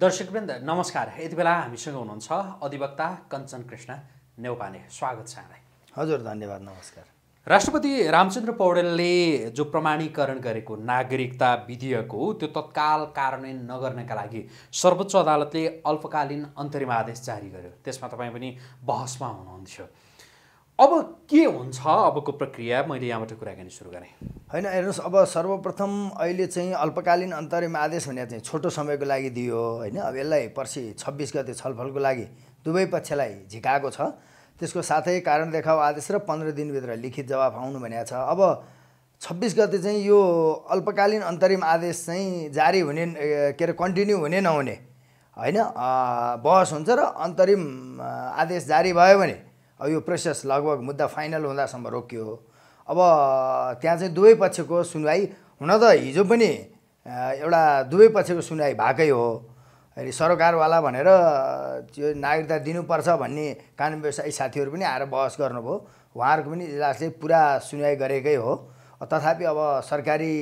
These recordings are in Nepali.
दर्शकवृन्द नमस्कार यति बेला हामीसँग हुनुहुन्छ अधिवक्ता कञ्चन कृष्ण नेउपाने स्वागत छ यहाँलाई हजुर धन्यवाद नमस्कार राष्ट्रपति रामचन्द्र पौडेलले जो प्रमाणीकरण गरेको नागरिकता विधेयक हो त्यो तत्काल कार्यान्वयन नगर्नका लागि सर्वोच्च अदालतले अल्पकालीन अन्तरिम आदेश जारी गर्यो त्यसमा तपाईँ पनि बहसमा हुनुहुन्थ्यो अब के हुन्छ अबको प्रक्रिया मैले यहाँबाट कुराकानी सुरु गरेँ होइन हेर्नुहोस् अब सर्वप्रथम अहिले चाहिँ अल्पकालीन अन्तरिम आदेश भनेर चाहिँ छोटो समयको लागि दियो होइन अब यसलाई पर्सि छब्बिस गते छलफलको लागि दुवै पक्षलाई झिकाएको छ त्यसको साथै कारण देखाउ आदेश र पन्ध्र दिनभित्र लिखित जवाफ आउनु भनेको छ अब छब्बिस गते चाहिँ यो अल्पकालीन अन्तरिम आदेश चाहिँ जारी हुने के अरे कन्टिन्यू हुने नहुने होइन बहस हुन्छ र अन्तरिम आदेश जारी भयो भने अब यो प्रोसेस लगभग मुद्दा फाइनल हुँदासम्म रोकियो अब त्यहाँ चाहिँ दुवै पक्षको सुनवाई हुन त हिजो पनि एउटा दुवै पक्षको सुनवाई भएकै हो अहिले सरकारवाला भनेर त्यो नागरिकता दिनुपर्छ भन्ने कानुन व्यवसायी साथीहरू पनि आएर बहस गर्नुभयो उहाँहरूको पनि इजलासले पुरा सुनवाई गरेकै हो तथापि अब सरकारी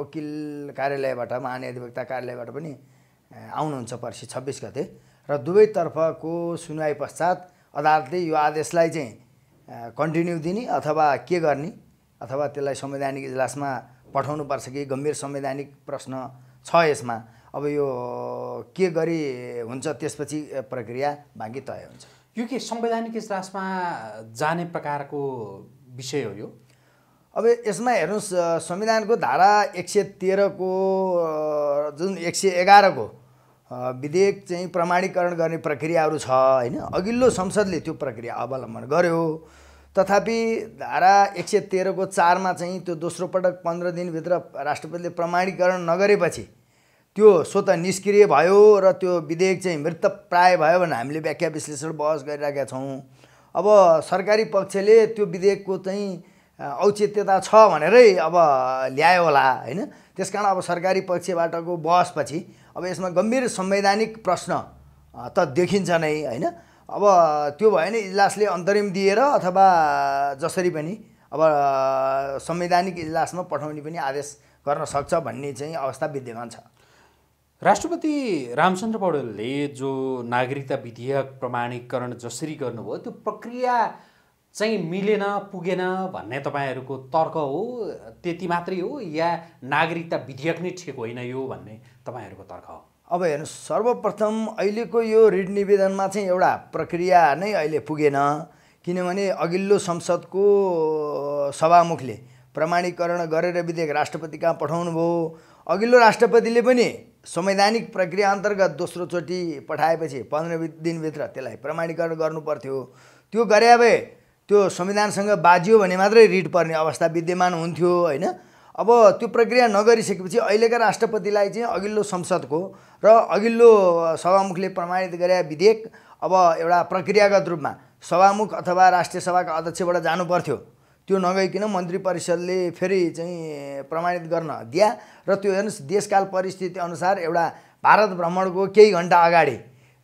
वकिल कार्यालयबाट अधिवक्ता कार्यालयबाट पनि आउनुहुन्छ पर्सि छब्बिस गते र दुवैतर्फको सुनवाई पश्चात अदालतले यो आदेशलाई चाहिँ कन्टिन्यू दिने अथवा के गर्ने अथवा त्यसलाई संवैधानिक इजलासमा पठाउनुपर्छ कि गम्भीर संवैधानिक प्रश्न छ यसमा अब यो के गरी हुन्छ त्यसपछि प्रक्रिया बाँकी तय हुन्छ यो के संवैधानिक इजलासमा जाने प्रकारको विषय हो यो अब यसमा हेर्नुहोस् संविधानको धारा एक सय तेह्रको जुन एक सय एघारको विधेयक चाहिँ प्रमाणीकरण गर्ने प्रक्रियाहरू छ होइन अघिल्लो संसदले त्यो प्रक्रिया अवलम्बन गर्यो तथापि धारा एक सय तेह्रको चारमा चाहिँ त्यो दोस्रो पटक पन्ध्र दिनभित्र राष्ट्रपतिले प्रमाणीकरण नगरेपछि त्यो स्वत निष्क्रिय भयो र त्यो विधेयक चाहिँ मृत प्राय भयो भने हामीले व्याख्या विश्लेषण बहस गरिरहेका छौँ अब सरकारी पक्षले त्यो विधेयकको चाहिँ औचित्यता छ भनेरै अब ल्यायो होला होइन कारण अब सरकारी पक्षबाटको बहसपछि अब यसमा गम्भीर संवैधानिक प्रश्न त देखिन्छ नै होइन अब त्यो भयो भने इजलासले अन्तरिम दिएर अथवा जसरी पनि अब संवैधानिक इजलासमा पठाउने पनि आदेश गर्न सक्छ भन्ने चाहिँ अवस्था विद्यमान छ राष्ट्रपति रामचन्द्र पौडेलले जो नागरिकता विधेयक प्रमाणीकरण जसरी गर्नुभयो त्यो प्रक्रिया चाहिँ मिलेन पुगेन भन्ने तपाईँहरूको तर्क हो त्यति मात्रै हो या नागरिकता विधेयक नै ठिक होइन यो भन्ने तपाईँहरूको तर्क हो अब हेर्नु सर्वप्रथम अहिलेको यो ऋण निवेदनमा चाहिँ एउटा प्रक्रिया नै अहिले पुगेन किनभने अघिल्लो संसदको सभामुखले प्रमाणीकरण गरेर विधेयक राष्ट्रपति कहाँ पठाउनु भयो अघिल्लो राष्ट्रपतिले पनि संवैधानिक प्रक्रिया अन्तर्गत दोस्रोचोटि पठाएपछि पन्ध्र दिनभित्र त्यसलाई प्रमाणीकरण गर्नु पर्थ्यो त्यो गरे भए त्यो संविधानसँग बाजियो भने मात्रै रिट पर्ने अवस्था विद्यमान हुन्थ्यो होइन अब त्यो प्रक्रिया नगरिसकेपछि अहिलेका राष्ट्रपतिलाई चाहिँ अघिल्लो संसदको र अघिल्लो सभामुखले प्रमाणित गरे विधेयक अब एउटा प्रक्रियागत रूपमा सभामुख अथवा राष्ट्रिय सभाका अध्यक्षबाट जानु पर्थ्यो त्यो नगइकन मन्त्री परिषदले फेरि चाहिँ प्रमाणित गर्न दिया र त्यो हेर्नुहोस् देशकाल परिस्थितिअनुसार एउटा भारत भ्रमणको केही घन्टा अगाडि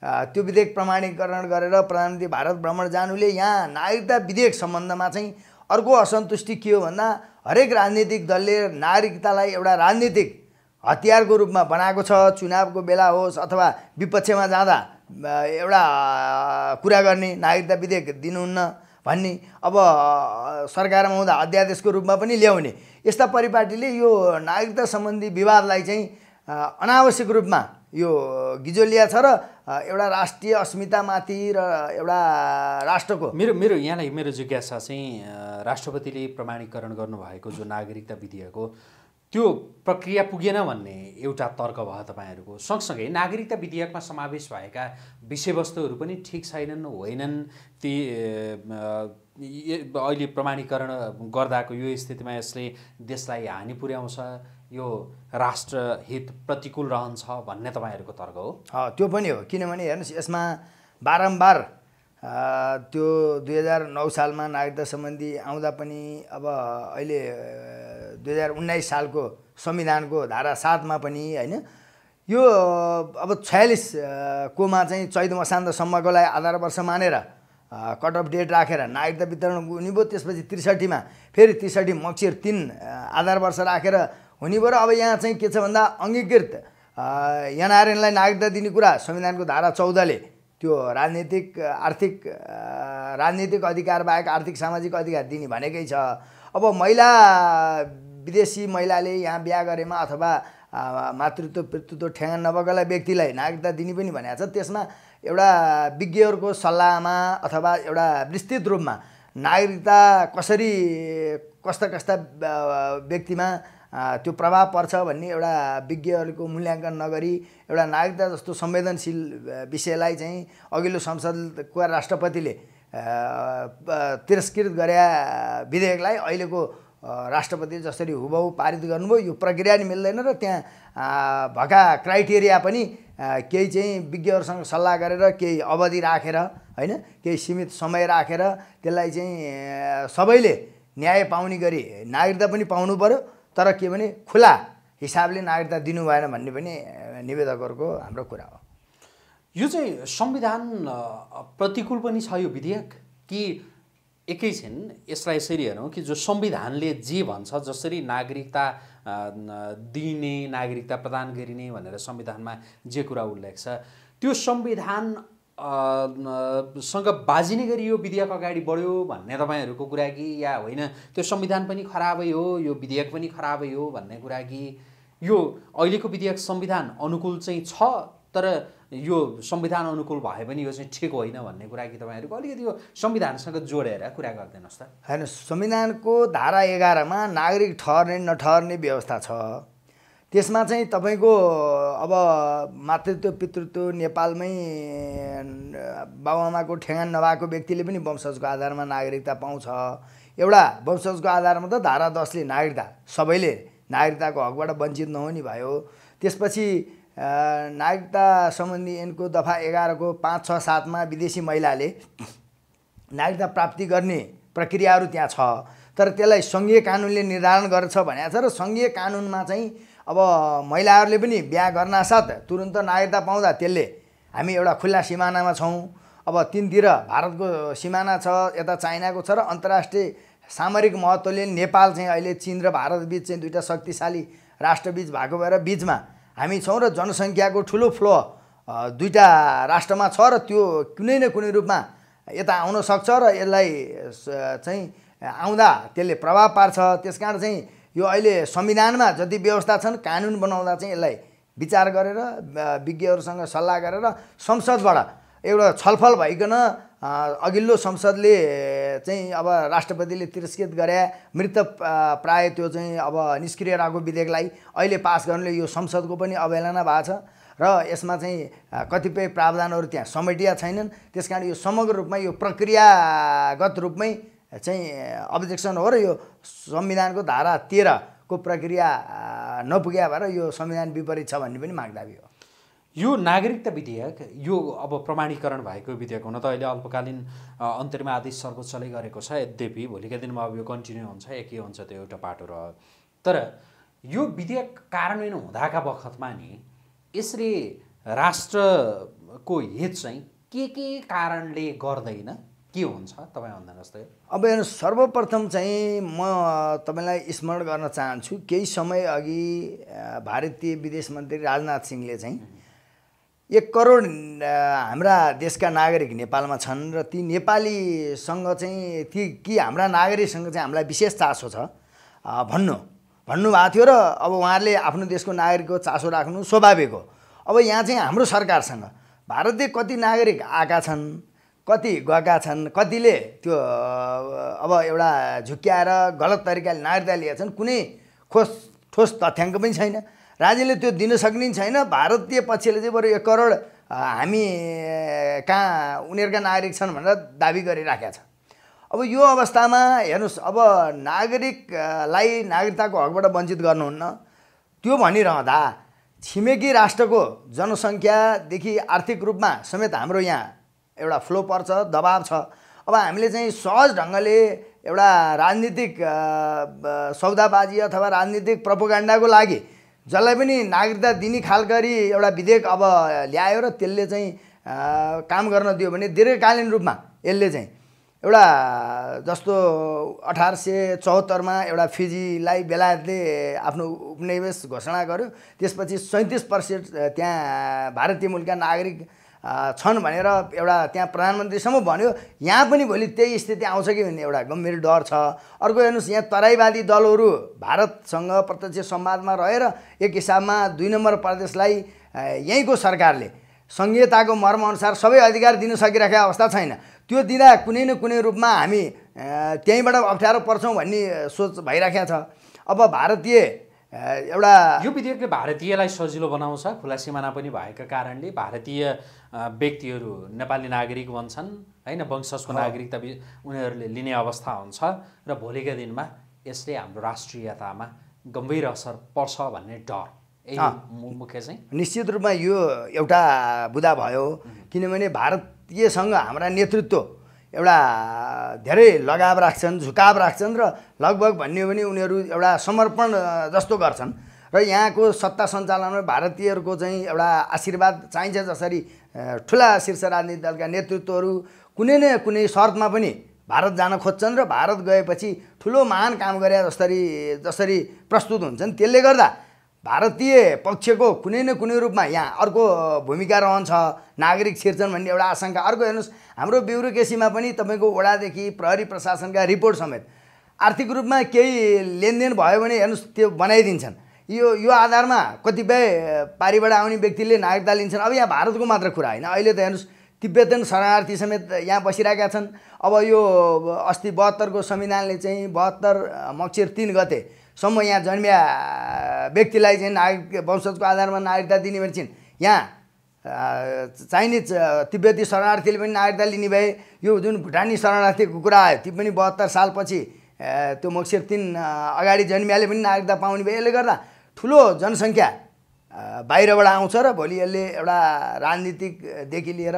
त्यो विधेयक प्रमाणीकरण गरेर प्रधानमन्त्री भारत भ्रमण जानुले यहाँ नागरिकता विधेयक सम्बन्धमा चाहिँ अर्को असन्तुष्टि के हो भन्दा हरेक राजनीतिक दलले नागरिकतालाई एउटा राजनीतिक हतियारको रूपमा बनाएको छ चुनावको बेला होस् अथवा विपक्षमा जाँदा एउटा कुरा गर्ने नागरिकता विधेयक दिनुहुन्न भन्ने अब सरकारमा हुँदा अध्यादेशको रूपमा पनि ल्याउने यस्ता परिपाटीले यो नागरिकता सम्बन्धी विवादलाई चाहिँ अनावश्यक रूपमा यो गिजोलिया छ र एउटा राष्ट्रिय अस्मितामाथि र एउटा राष्ट्रको मेरो मेरो यहाँलाई मेरो जिज्ञासा चाहिँ राष्ट्रपतिले प्रमाणीकरण गर्नुभएको जो नागरिकता विधेयक हो त्यो प्रक्रिया पुगेन भन्ने एउटा तर्क भयो तपाईँहरूको सँगसँगै नागरिकता विधेयकमा समावेश भएका विषयवस्तुहरू पनि ठिक छैनन् होइनन् ती अहिले प्रमाणीकरण गर्दाको यो स्थितिमा यसले देशलाई हानि पुर्याउँछ यो राष्ट्र हित प्रतिकूल रहन्छ भन्ने तपाईँहरूको तर्क हो त्यो पनि हो किनभने हेर्नुहोस् यसमा बारम्बार त्यो दुई हजार नौ सालमा नागरिकता सम्बन्धी आउँदा पनि अब अहिले दुई हजार उन्नाइस सालको संविधानको धारा सातमा पनि होइन यो अब छयालिस कोमा चाहिँ चैध असान्तसम्मको लागि आधार वर्ष मानेर कट अफ डेट राखेर नागरिकता वितरण हुने भयो त्यसपछि त्रिसठीमा फेरि त्रिसठी मक्सिर तिन आधार वर्ष राखेर हुने भएर अब यहाँ चाहिँ के छ भन्दा अङ्गीकृत एनआरएनलाई नागरिकता दिने कुरा संविधानको धारा चौधले त्यो राजनीतिक आर्थिक राजनीतिक अधिकार बाहेक आर्थिक सामाजिक अधिकार दिने भनेकै छ अब महिला विदेशी महिलाले यहाँ बिहा गरेमा अथवा मातृत्व पितृत्व ठेगान नभएकोलाई व्यक्तिलाई नागरिकता दिने पनि भनेको छ त्यसमा एउटा विज्ञहरूको सल्लाहमा अथवा एउटा विस्तृत रूपमा नागरिकता कसरी कस्ता कस्ता व्यक्तिमा त्यो प्रभाव पर्छ भन्ने एउटा विज्ञहरूको मूल्याङ्कन नगरी एउटा नागरिकता जस्तो संवेदनशील विषयलाई चाहिँ अघिल्लो संसदको राष्ट्रपतिले तिरस्कृत गरे विधेयकलाई अहिलेको राष्ट्रपति जसरी हुबहु पारित गर्नुभयो यो प्रक्रिया नि मिल्दैन र त्यहाँ भएका क्राइटेरिया पनि केही चाहिँ विज्ञहरूसँग सल्लाह गरेर केही अवधि राखेर होइन केही सीमित समय राखेर त्यसलाई चाहिँ सबैले न्याय पाउने गरी नागरिकता पनि पाउनु पऱ्यो तर के भने खुला हिसाबले नागरिकता दिनु भएन भन्ने पनि निवेदकहरूको हाम्रो कुरा हो यो चाहिँ संविधान प्रतिकूल पनि छ यो विधेयक कि एकैछिन यसलाई यसरी हेरौँ कि जो संविधानले जे भन्छ जसरी नागरिकता दिने नागरिकता प्रदान गरिने भनेर संविधानमा जे कुरा उल्लेख छ त्यो संविधान सँग बाजिने गरी यो विधेयक अगाडि बढ्यो भन्ने तपाईँहरूको कुरा कि या होइन त्यो संविधान पनि खराबै हो यो विधेयक पनि खराबै हो भन्ने कुरा कि यो अहिलेको विधेयक संविधान अनुकूल चाहिँ छ तर यो संविधान अनुकूल भए पनि यो चाहिँ ठिक होइन भन्ने कुरा कि तपाईँहरूको अलिकति यो संविधानसँग जोडेर कुरा गरिदिनुहोस् त होइन संविधानको धारा एघारमा नागरिक ठहर्ने नठहर्ने व्यवस्था छ त्यसमा चाहिँ तपाईँको अब मातृत्व पितृत्व नेपालमै बाबुआमाको ठेगान नभएको व्यक्तिले पनि वंशजको आधारमा नागरिकता पाउँछ एउटा वंशजको आधारमा त धारा दसले नागरिकता सबैले नागरिकताको हकबाट वञ्चित नहुने भयो त्यसपछि नागरिकता सम्बन्धी ऐनको दफा एघारको पाँच छ सातमा विदेशी महिलाले नागरिकता प्राप्ति गर्ने प्रक्रियाहरू त्यहाँ छ तर त्यसलाई सङ्घीय कानुनले निर्धारण गर्छ भनेको छ र सङ्घीय कानुनमा चाहिँ अब महिलाहरूले पनि बिहा गर्नासाथ तुरुन्त नागरिकता पाउँदा त्यसले हामी एउटा खुल्ला सिमानामा छौँ अब तिनतिर भारतको सिमाना छ यता चाइनाको छ र अन्तर्राष्ट्रिय सामरिक महत्त्वले नेपाल चाहिँ अहिले चिन र भारतबिच चाहिँ दुईवटा शक्तिशाली राष्ट्रबिच भएको भएर बिचमा हामी छौँ र जनसङ्ख्याको ठुलो फ्लो दुईवटा राष्ट्रमा छ र त्यो कुनै न कुनै रूपमा यता आउन सक्छ र यसलाई चाहिँ आउँदा त्यसले प्रभाव पार्छ त्यस कारण चाहिँ यो अहिले संविधानमा जति व्यवस्था छन् कानुन बनाउँदा चाहिँ यसलाई विचार गरेर विज्ञहरूसँग सल्लाह गरेर संसदबाट एउटा छलफल भइकन अघिल्लो संसदले चाहिँ अब राष्ट्रपतिले तिरस्कृत गरे मृत प्राय त्यो चाहिँ अब निष्क्रिय रहेको विधेयकलाई अहिले पास गर्नुले यो संसदको पनि अवहेलना भएको छ र यसमा चाहिँ कतिपय प्रावधानहरू त्यहाँ समेटिया छैनन् त्यस कारण यो समग्र रूपमा यो प्रक्रियागत रूपमै चाहिँ अब्जेक्सन हो र यो संविधानको धारा तेह्रको प्रक्रिया नपुग्या भएर यो संविधान विपरीत छ भन्ने पनि मागदाबी हो यो नागरिकता विधेयक यो अब प्रमाणीकरण भएको विधेयक हुन त अहिले अल्पकालीन अन्तरिम आदेश सर्वोच्चले गरेको छ यद्यपि भोलिका दिनमा अब यो कन्टिन्यू हुन्छ एकै हुन्छ त्यो एउटा पाटो रह्यो तर यो विधेयक कार्यान्वयन हुँदाका बखतमा नि यसले राष्ट्रको हित चाहिँ के के कारणले गर्दैन के हुन्छ तपाईँ भन्दा जस्तै अब हेर्नु सर्वप्रथम चाहिँ म तपाईँलाई स्मरण गर्न चाहन्छु केही समय अघि भारतीय विदेश मन्त्री राजनाथ सिंहले चाहिँ एक करोड हाम्रा देशका नागरिक नेपालमा छन् र ती नेपालीसँग चाहिँ ती कि हाम्रा नागरिकसँग चाहिँ हामीलाई विशेष चासो छ भन्नु भन्नुभएको थियो र अब उहाँहरूले आफ्नो देशको नागरिकको चासो राख्नु स्वाभाविक हो अब यहाँ चाहिँ हाम्रो सरकारसँग भारतीय कति नागरिक आएका छन् कति गएका छन् कतिले त्यो अब एउटा झुक्क्याएर गलत तरिकाले नागरिकता लिएका छन् कुनै खोस ठोस तथ्याङ्क पनि छैन राज्यले त्यो दिन सक्ने छैन भारतीय पक्षले चाहिँ बरु एक करोड हामी कहाँ उनीहरूका नागरिक छन् भनेर दावी गरिराखेका छ अब यो अवस्थामा हेर्नुहोस् अब नागरिकलाई नागरिकताको हकबाट वञ्चित गर्नुहुन्न त्यो भनिरहँदा छिमेकी राष्ट्रको जनसङ्ख्यादेखि आर्थिक रूपमा समेत हाम्रो यहाँ एउटा फ्लो पर्छ दबाब छ अब हामीले चाहिँ सहज ढङ्गले एउटा राजनीतिक सौदाबाजी अथवा राजनीतिक प्रपोगाण्डाको लागि जसलाई पनि नागरिकता दिने खालकरी एउटा विधेयक अब ल्यायो र त्यसले चाहिँ काम गर्न दियो भने दीर्घकालीन रूपमा यसले चाहिँ एउटा जस्तो अठार सय चौहत्तरमा एउटा फिजीलाई बेलायतले आफ्नो उपनिवेश घोषणा गर्यो त्यसपछि सैँतिस पर्सेन्ट त्यहाँ भारतीय मूलका नागरिक छन् भनेर एउटा त्यहाँ प्रधानमन्त्रीसम्म भन्यो यहाँ पनि भोलि त्यही स्थिति आउँछ कि भन्ने एउटा गम्भीर डर छ अर्को हेर्नुहोस् यहाँ तराईवादी दलहरू भारतसँग प्रत्यक्ष संवादमा रहेर एक हिसाबमा दुई नम्बर प्रदेशलाई यहीँको सरकारले सङ्घीयताको मर्मअनुसार सबै अधिकार दिन सकिरहेको अवस्था छैन त्यो दिँदा कुनै न कुनै रूपमा हामी त्यहीँबाट अप्ठ्यारो पर्छौँ भन्ने सोच भइराखेको छ अब भारतीय एउटा यो विधेयकले भारतीयलाई सजिलो बनाउँछ खुला सिमाना पनि भएका कारणले भारतीय व्यक्तिहरू नेपाली नागरिक बन्छन् होइन वंशजको नागरिकता उनीहरूले लिने अवस्था हुन्छ र भोलिका दिनमा यसले हाम्रो राष्ट्रियतामा गम्भीर असर पर्छ भन्ने डर मुख्य चाहिँ निश्चित रूपमा यो एउटा बुदा भयो किनभने भारतीयसँग हाम्रा नेतृत्व एउटा धेरै लगाव राख्छन् झुकाव राख्छन् र लगभग भन्यो भने उनीहरू एउटा समर्पण जस्तो गर्छन् र यहाँको सत्ता सञ्चालनमा भारतीयहरूको चाहिँ एउटा आशीर्वाद चाहिन्छ जसरी ठुला शीर्ष राजनीतिक दलका नेतृत्वहरू कुनै न कुनै शर्तमा पनि भारत जान खोज्छन् र भारत गएपछि ठुलो महान काम गरे जसरी जसरी प्रस्तुत हुन्छन् त्यसले गर्दा भारतीय पक्षको कुनै न कुनै रूपमा यहाँ अर्को भूमिका रहन्छ नागरिक सिर्जन भन्ने एउटा आशंका अर्को हेर्नुहोस् हाम्रो ब्युरोक्रेसीमा पनि तपाईँको ओडादेखि प्रहरी प्रशासनका रिपोर्ट समेत आर्थिक रूपमा केही लेनदेन भयो भने हेर्नुहोस् त्यो बनाइदिन्छन् यो यो आधारमा कतिपय पारिबाट आउने व्यक्तिले नागरिकता लिन्छन् अब यहाँ भारतको मात्र कुरा होइन अहिले त हेर्नुहोस् तिब्बतन शरणार्थी समेत यहाँ बसिरहेका छन् अब यो अस्ति बहत्तरको संविधानले चाहिँ बहत्तर मक्सिर तिन गते सम्म यहाँ जन्मिया व्यक्तिलाई चाहिँ नागरिक वंशजको आधारमा नागरिकता दिने भने छिन् यहाँ चाइनिज तिब्बती शरणार्थीले पनि नागरिकता लिने भए यो जुन भुटानी शरणार्थीको कुरा आयो ती पनि बहत्तर सालपछि त्यो मक्सिर तिन अगाडि जन्मियाले पनि नागरिकता पाउने भयो यसले गर्दा ठुलो जनसङ्ख्या बाहिरबाट आउँछ र भोलि यसले एउटा राजनीतिकदेखि लिएर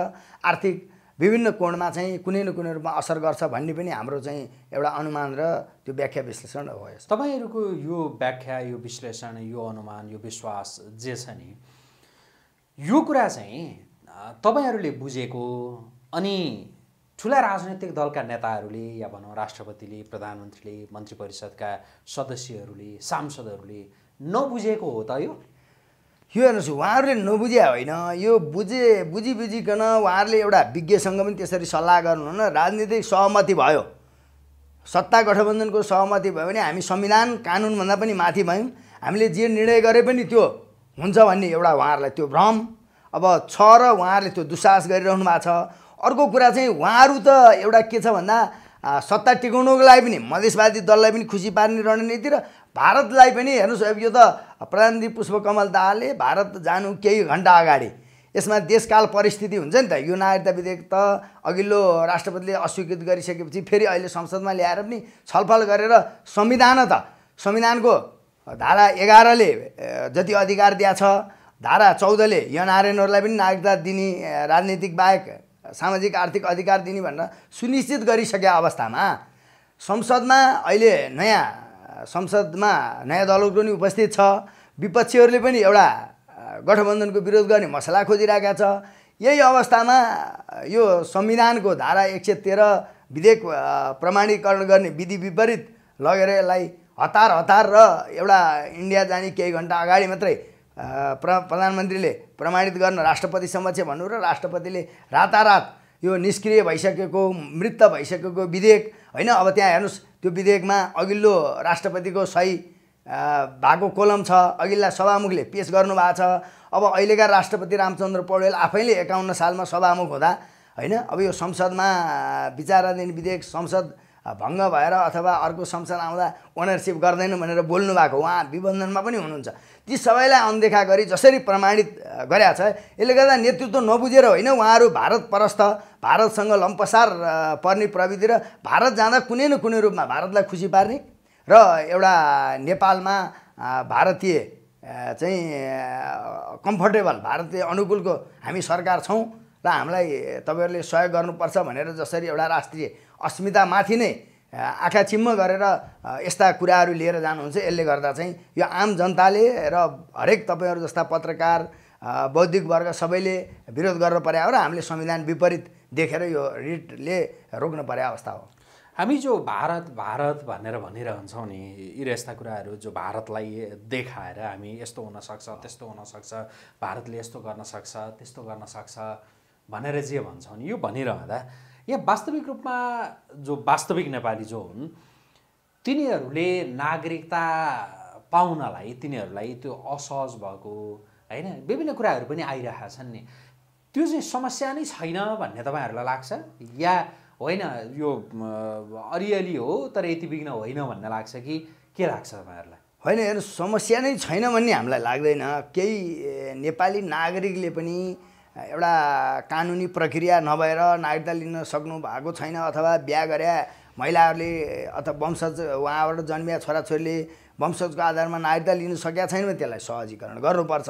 आर्थिक विभिन्न कोणमा चाहिँ कुनै न कुनै रूपमा असर गर्छ भन्ने पनि हाम्रो चाहिँ एउटा अनुमान र त्यो व्याख्या विश्लेषण हो यस तपाईँहरूको यो व्याख्या यो विश्लेषण यो अनुमान यो विश्वास जे छ नि यो कुरा चाहिँ तपाईँहरूले बुझेको अनि ठुला राजनैतिक दलका नेताहरूले या भनौँ राष्ट्रपतिले प्रधानमन्त्रीले मन्त्री परिषदका सदस्यहरूले सांसदहरूले नबुझेको हो त यो यो हेर्नुहोस् उहाँहरूले नबुझे होइन यो बुझे बुझी बुझिकन उहाँहरूले एउटा विज्ञसँग पनि त्यसरी सल्लाह गर्नुहुन्न राजनीतिक सहमति भयो सत्ता गठबन्धनको सहमति भयो भने हामी संविधान कानुनभन्दा पनि माथि भयौँ हामीले जे निर्णय गरे पनि त्यो हुन्छ भन्ने एउटा उहाँहरूलाई त्यो भ्रम अब छ र उहाँहरूले त्यो दुस्साहस गरिरहनु भएको छ अर्को कुरा चाहिँ उहाँहरू त एउटा के छ भन्दा सत्ता टिकाउनुको लागि पनि मधेसवादी दललाई पनि खुसी पार्ने रणनीति र भारतलाई पनि हेर्नुहोस् अब यो त प्रधानमन्त्री पुष्पकमल दाहालले भारत जानु केही घन्टा अगाडि यसमा देशकाल परिस्थिति हुन्छ नि त यो नागरिकता विधेयक त अघिल्लो राष्ट्रपतिले अस्वीकृत गरिसकेपछि फेरि अहिले संसदमा ल्याएर पनि छलफल गरेर संविधान त संविधानको धारा एघारले जति अधिकार दिया छ धारा चौधले यनारायणहरूलाई पनि नागरिकता दिने राजनीतिक बाहेक सामाजिक आर्थिक अधिकार दिने भनेर सुनिश्चित गरिसके अवस्थामा संसदमा अहिले नयाँ संसदमा नयाँ दलहरू पनि उपस्थित छ विपक्षीहरूले पनि एउटा गठबन्धनको विरोध गर्ने मसला खोजिरहेका छ यही अवस्थामा यो संविधानको धारा एक सय तेह्र विधेयक प्रमाणीकरण गर्ने विधि विपरीत लगेर यसलाई हतार हतार र एउटा इन्डिया जाने केही घन्टा अगाडि मात्रै प्र प्रधानमन्त्रीले प्रमाणित गर्न राष्ट्रपति समक्ष भन्नु र राष्ट्रपतिले रातारात यो निष्क्रिय भइसकेको मृत भइसकेको विधेयक होइन अब त्यहाँ हेर्नुहोस् त्यो विधेयकमा अघिल्लो राष्ट्रपतिको सही भएको कोलम छ अघिल्ला सभामुखले पेस गर्नुभएको छ अब अहिलेका राष्ट्रपति रामचन्द्र पौडेल आफैले एकाउन्न सालमा सभामुख हुँदा होइन अब यो संसदमा विचाराधीन विधेयक संसद भङ्ग भएर अथवा अर्को संसार आउँदा ओनरसिप गर्दैन भनेर बोल्नु भएको उहाँ विबन्धनमा पनि हुनुहुन्छ ती सबैलाई अनदेखा गरी जसरी प्रमाणित गरेका छ यसले गर्दा नेतृत्व नबुझेर होइन उहाँहरू भारत परस्त भारतसँग लम्पसार पर्ने प्रविधि र भारत जाँदा कुनै न कुनै रूपमा भारतलाई खुसी पार्ने र एउटा नेपालमा भारतीय चाहिँ कम्फर्टेबल भारतीय अनुकूलको हामी सरकार छौँ र हामीलाई तपाईँहरूले सहयोग गर्नुपर्छ भनेर जसरी एउटा राष्ट्रिय अस्मितामाथि नै आँखा छिम्म गरेर यस्ता कुराहरू लिएर जानुहुन्छ यसले गर्दा चाहिँ यो आम जनताले र हरेक तपाईँहरू जस्ता पत्रकार बौद्धिक वर्ग सबैले विरोध गर्नु पर्या हो र हामीले संविधान विपरीत देखेर यो रिटले रोक्नु परे अवस्था हो हामी जो भारत भारत भनेर भनिरहन्छौँ नि यी यस्ता कुराहरू जो भारतलाई देखाएर हामी यस्तो हुनसक्छ त्यस्तो हुनसक्छ भारतले यस्तो गर्न सक्छ त्यस्तो गर्न सक्छ भनेर जे भन्छौँ भने यो भनिरहँदा यहाँ वास्तविक रूपमा जो वास्तविक नेपाली जो हुन् तिनीहरूले नागरिकता पाउनलाई तिनीहरूलाई त्यो असहज भएको होइन विभिन्न कुराहरू पनि आइरहेका छन् नि त्यो चाहिँ समस्या नै छैन भन्ने तपाईँहरूलाई लाग्छ या होइन यो अलिअलि हो तर यति विघ्न होइन भन्ने लाग्छ कि के लाग्छ तपाईँहरूलाई होइन हेर्नु समस्या नै छैन भन्ने हामीलाई लाग्दैन केही नेपाली नागरिकले पनि एउटा कानुनी प्रक्रिया नभएर नागरिकता लिन सक्नु भएको छैन अथवा बिहा गरे महिलाहरूले अथवा वंशज उहाँबाट जन्मिया छोराछोरीले वंशजको आधारमा नागरिकता लिन सकेका छैन भने त्यसलाई सहजीकरण गर्नुपर्छ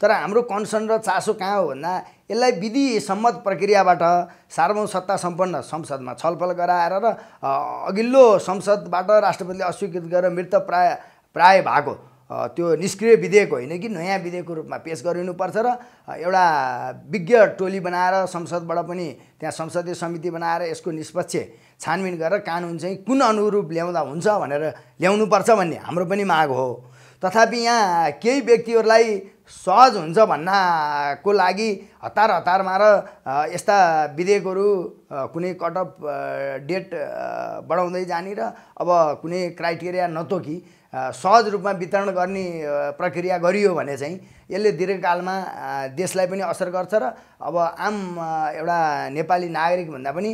तर हाम्रो कन्सर्न र चासो कहाँ हो भन्दा यसलाई विधि सम्मत प्रक्रियाबाट सार्वभौम सत्ता सम्पन्न संसदमा छलफल गराएर र अघिल्लो संसदबाट राष्ट्रपतिले अस्वीकृत गरेर मृत प्राय प्राय भएको त्यो निष्क्रिय विधेयक होइन कि नयाँ विधेयकको रूपमा पेस गरिनुपर्छ र एउटा विज्ञ टोली बनाएर संसदबाट पनि त्यहाँ संसदीय समिति बनाएर यसको निष्पक्ष छानबिन गरेर कानुन चाहिँ कुन अनुरूप ल्याउँदा हुन्छ भनेर ल्याउनुपर्छ भन्ने हाम्रो पनि माग हो तथापि यहाँ केही व्यक्तिहरूलाई सहज हुन्छ भन्नाको लागि हतार हतारमा र यस्ता विधेयकहरू कुनै कट डेट बढाउँदै जाने र अब कुनै क्राइटेरिया नतोकी सहज रूपमा वितरण गर्ने प्रक्रिया गरियो भने चाहिँ यसले दीर्घकालमा देशलाई पनि असर गर्छ र अब आम एउटा नेपाली नागरिक भन्दा पनि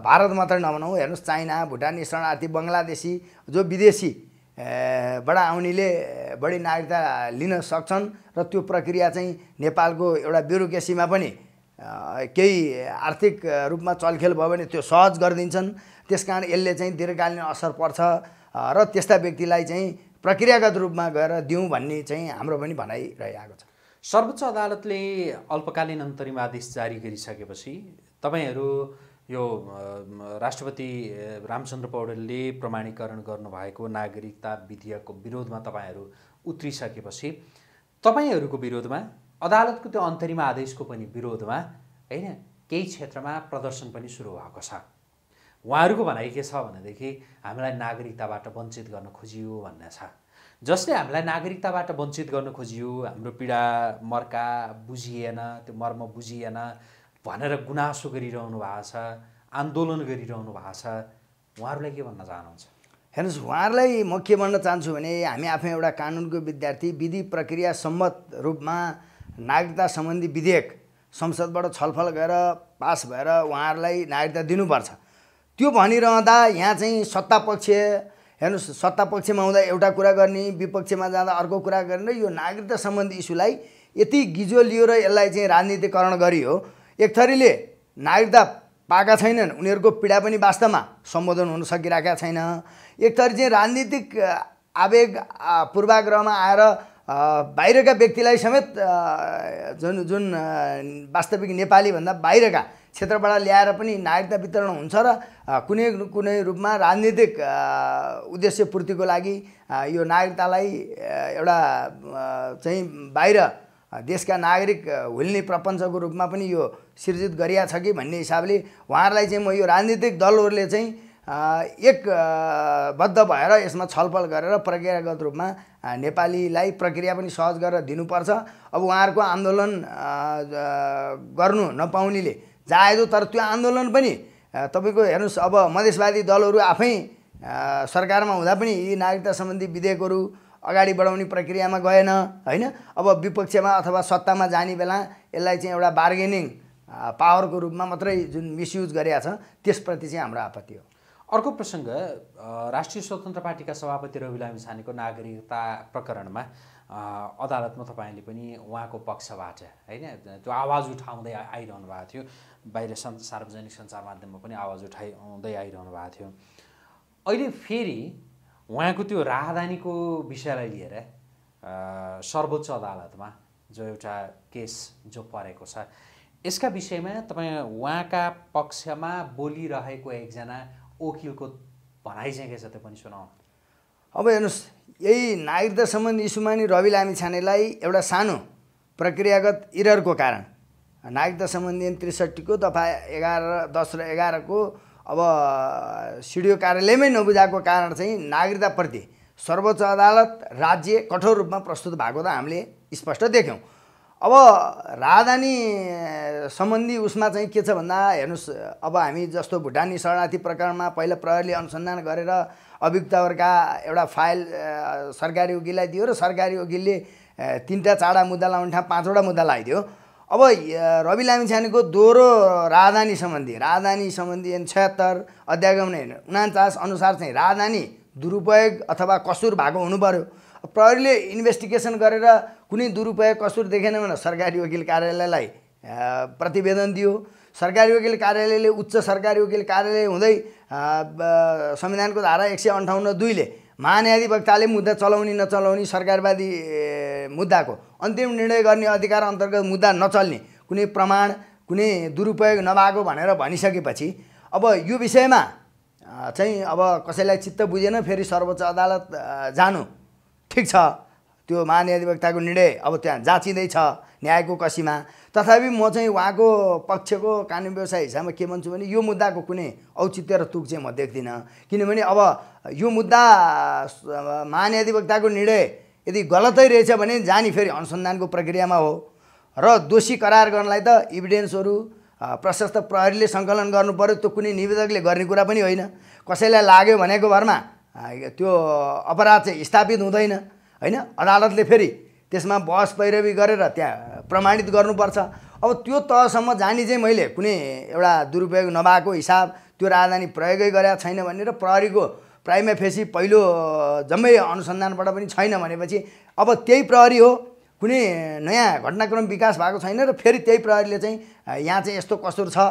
भारत मात्र नभनौँ हेर्नुहोस् चाइना भुटान शरणार्थी बङ्गलादेशी जो विदेशी बाट आउनेले बढी नागरिकता लिन सक्छन् र त्यो प्रक्रिया चाहिँ नेपालको एउटा ब्युरोक्रेसीमा पनि केही आर्थिक रूपमा चलखेल भयो भने त्यो सहज गरिदिन्छन् त्यस कारण यसले चाहिँ दीर्घकालीन असर पर्छ र त्यस्ता व्यक्तिलाई चाहिँ प्रक्रियागत रूपमा गएर दिउँ भन्ने चाहिँ हाम्रो पनि भनाइ भनाइरहेको छ सर्वोच्च अदालतले अल्पकालीन अन्तरिम आदेश जारी गरिसकेपछि तपाईँहरू यो राष्ट्रपति रामचन्द्र पौडेलले प्रमाणीकरण गर्नुभएको नागरिकता विधेयकको विरोधमा तपाईँहरू उत्रिसकेपछि तपाईँहरूको विरोधमा अदालतको त्यो अन्तरिम आदेशको पनि विरोधमा होइन केही क्षेत्रमा प्रदर्शन पनि सुरु भएको छ उहाँहरूको भनाइ के छ भनेदेखि हामीलाई नागरिकताबाट वञ्चित गर्न खोजियो भन्ने छ जसले हामीलाई नागरिकताबाट वञ्चित गर्न खोजियो हाम्रो पीडा मर्का बुझिएन त्यो मर्म बुझिएन भनेर गुनासो गरिरहनु भएको छ आन्दोलन गरिरहनु भएको छ उहाँहरूलाई के भन्न चाहनुहुन्छ हेर्नुहोस् उहाँहरूलाई म के भन्न चाहन्छु भने हामी आफै एउटा कानुनको विद्यार्थी विधि प्रक्रिया सम्मत रूपमा नागरिकता सम्बन्धी विधेयक संसदबाट छलफल गरेर पास भएर उहाँहरूलाई नागरिकता दिनुपर्छ त्यो भनिरहँदा यहाँ चाहिँ सत्तापक्ष हेर्नुहोस् सत्तापक्षमा हुँदा एउटा कुरा गर्ने विपक्षमा जाँदा अर्को कुरा गर्ने यो नागरिकता सम्बन्धी इस्युलाई यति गिजो लियो र यसलाई चाहिँ राजनीतिकरण गरियो एक थरीले नागरिकता पाएका छैनन् उनीहरूको पीडा पनि वास्तवमा सम्बोधन हुन सकिरहेका छैन एक थरी चाहिँ राजनीतिक आवेग पूर्वाग्रहमा आएर बाहिरका व्यक्तिलाई समेत जुन जुन वास्तविक नेपालीभन्दा बाहिरका क्षेत्रबाट ल्याएर पनि नागरिकता वितरण हुन्छ र कुनै कुनै रूपमा राजनीतिक उद्देश्य पूर्तिको लागि यो नागरिकतालाई एउटा चाहिँ बाहिर देशका नागरिक हुल्ने प्रपञ्चको रूपमा पनि यो सिर्जित गरिएको छ कि भन्ने हिसाबले उहाँहरूलाई चाहिँ म यो राजनीतिक दलहरूले चाहिँ एक बद्ध भएर यसमा छलफल गरेर प्रक्रियागत रूपमा नेपालीलाई प्रक्रिया पनि सहज गरेर दिनुपर्छ अब उहाँहरूको आन्दोलन गर्नु नपाउनेले जायजो तर त्यो आन्दोलन पनि तपाईँको हेर्नुहोस् अब मधेसवादी दलहरू आफै सरकारमा हुँदा पनि यी नागरिकता सम्बन्धी विधेयकहरू अगाडि बढाउने प्रक्रियामा गएन होइन अब विपक्षमा अथवा सत्तामा जाने बेला यसलाई चाहिँ एउटा बार्गेनिङ पावरको रूपमा मात्रै जुन मिसयुज गरेका छ त्यसप्रति चाहिँ हाम्रो आपत्ति हो अर्को प्रसङ्ग राष्ट्रिय स्वतन्त्र पार्टीका सभापति रवि लामी छानेको नागरिकता प्रकरणमा अदालतमा तपाईँले पनि उहाँको पक्षबाट होइन त्यो आवाज उठाउँदै आइरहनु भएको थियो बाहिर सन् सार्वजनिक सञ्चार माध्यममा पनि आवाज उठाउँदै आइरहनु भएको थियो अहिले फेरि उहाँको त्यो राहदानीको विषयलाई लिएर सर्वोच्च अदालतमा जो एउटा केस जो परेको छ यसका विषयमा तपाईँ उहाँका पक्षमा बोलिरहेको एकजना वकिलको भनाइ चाहिँ के छ त्यो पनि सुनाउनु अब हेर्नुहोस् यही नागरिकता सम्बन्धी इस्युमानी रवि लामी छानेलाई एउटा सानो प्रक्रियागत इररको कारण नागरिकता सम्बन्धी त्रिसठीको दफा एघार दस र एघारको अब सिडिओ कार्यालयमै नबुझाएको कारण चाहिँ नागरिकताप्रति सर्वोच्च अदालत राज्य कठोर रूपमा प्रस्तुत भएको त हामीले स्पष्ट देख्यौँ अब राजधानी सम्बन्धी उसमा चाहिँ के छ भन्दा हेर्नुहोस् अब हामी जस्तो भुटानी शरणार्थी प्रकरणमा पहिला प्रहरीले अनुसन्धान गरेर अभियुक्तहरूका एउटा फाइल सरकारी वकिललाई दियो र सरकारी वकिलले तिनवटा चारवटा मुद्दा लाउने ठाउँ पाँचवटा मुद्दा लगाइदियो अब रवि लामिछानेको दोहोरो राजधानी सम्बन्धी राजधानी सम्बन्धी छत्तर अध्यागम उनान्चास अनुसार चाहिँ राजधानी दुरुपयोग अथवा कसुर भएको हुनु पऱ्यो प्रहरीले इन्भेस्टिगेसन गरेर कुनै दुरुपयोग कसुर देखेन भने सरकारी वकिल कार्यालयलाई प्रतिवेदन दियो सरकारी वकिल कार्यालयले उच्च सरकारी वकिल कार्यालय हुँदै संविधानको धारा एक सय अन्ठाउन्न दुईले महान्याधिवक्ताले मुद्दा चलाउने नचलाउने सरकारवादी मुद्दाको अन्तिम निर्णय गर्ने अधिकार अन्तर्गत मुद्दा नचल्ने कुनै प्रमाण कुनै दुरुपयोग नभएको भनेर भनिसकेपछि अब यो विषयमा चाहिँ अब कसैलाई चित्त बुझेन फेरि सर्वोच्च अदालत जानु ठिक छ त्यो महाधिवक्ताको निर्णय अब त्यहाँ जाँचिँदैछ न्यायको कसीमा तथापि म चाहिँ उहाँको पक्षको कानुन व्यवसाय हिसाबमा के भन्छु भने यो मुद्दाको कुनै औचित्य र तुक चाहिँ म देख्दिनँ किनभने अब यो मुद्दा महाधिवक्ताको निर्णय यदि गलतै रहेछ भने जाने फेरि अनुसन्धानको प्रक्रियामा हो र दोषी करार गर्नलाई त इभिडेन्सहरू प्रशस्त प्रहरीले सङ्कलन गर्नु पऱ्यो त्यो कुनै निवेदकले गर्ने कुरा पनि होइन कसैलाई लाग्यो भनेको भरमा त्यो अपराध चाहिँ स्थापित हुँदैन होइन अदालतले फेरि त्यसमा बहस पैरवी गरेर त्यहाँ प्रमाणित गर्नुपर्छ अब त्यो तहसम्म जाने चाहिँ मैले कुनै एउटा दुरुपयोग नभएको हिसाब त्यो राजधानी प्रयोगै गरेका छैन र प्रहरीको प्राइमा फेसी पहिलो जम्मै अनुसन्धानबाट पनि छैन भनेपछि अब त्यही प्रहरी हो कुनै नयाँ घटनाक्रम विकास भएको छैन र फेरि त्यही प्रहरीले चाहिँ यहाँ चाहिँ यस्तो कसुर छ